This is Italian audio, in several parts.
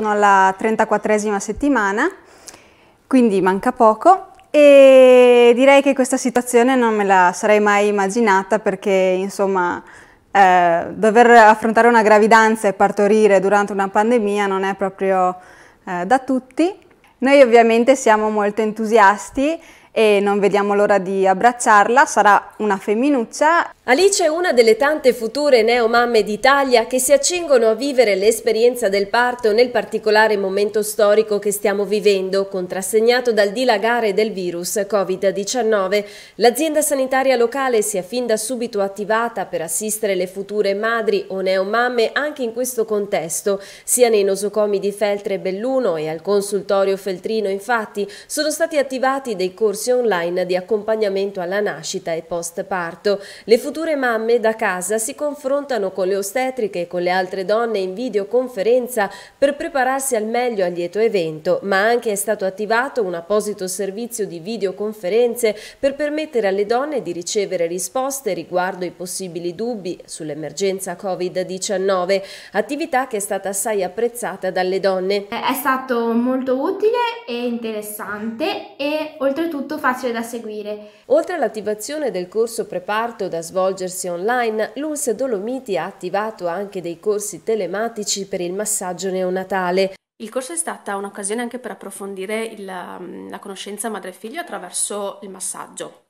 Sono alla 34esima settimana, quindi manca poco e direi che questa situazione non me la sarei mai immaginata perché insomma eh, dover affrontare una gravidanza e partorire durante una pandemia non è proprio eh, da tutti. Noi ovviamente siamo molto entusiasti e non vediamo l'ora di abbracciarla, sarà una femminuccia. Alice è una delle tante future neomamme d'Italia che si accingono a vivere l'esperienza del parto nel particolare momento storico che stiamo vivendo, contrassegnato dal dilagare del virus Covid-19. L'azienda sanitaria locale si è fin da subito attivata per assistere le future madri o neomamme anche in questo contesto, sia nei nosocomi di Feltre e Belluno e al consultorio Feltrino infatti sono stati attivati dei corsi corsi online di accompagnamento alla nascita e post parto. Le future mamme da casa si confrontano con le ostetriche e con le altre donne in videoconferenza per prepararsi al meglio al lieto evento, ma anche è stato attivato un apposito servizio di videoconferenze per permettere alle donne di ricevere risposte riguardo i possibili dubbi sull'emergenza Covid-19, attività che è stata assai apprezzata dalle donne. È stato molto utile e interessante e oltretutto facile da seguire. Oltre all'attivazione del corso preparto da svolgersi online, l'Uns Dolomiti ha attivato anche dei corsi telematici per il massaggio neonatale. Il corso è stata un'occasione anche per approfondire il, mm, la conoscenza madre-figlio attraverso il massaggio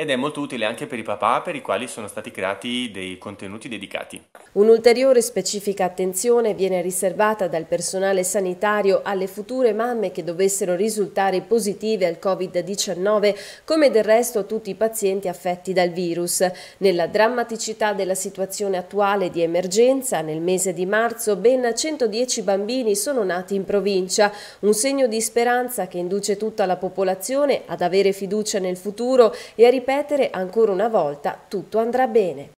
ed è molto utile anche per i papà per i quali sono stati creati dei contenuti dedicati. Un'ulteriore specifica attenzione viene riservata dal personale sanitario alle future mamme che dovessero risultare positive al Covid-19, come del resto tutti i pazienti affetti dal virus. Nella drammaticità della situazione attuale di emergenza, nel mese di marzo ben 110 bambini sono nati in provincia, un segno di speranza che induce tutta la popolazione ad avere fiducia nel futuro e a ripartire ripetere ancora una volta tutto andrà bene.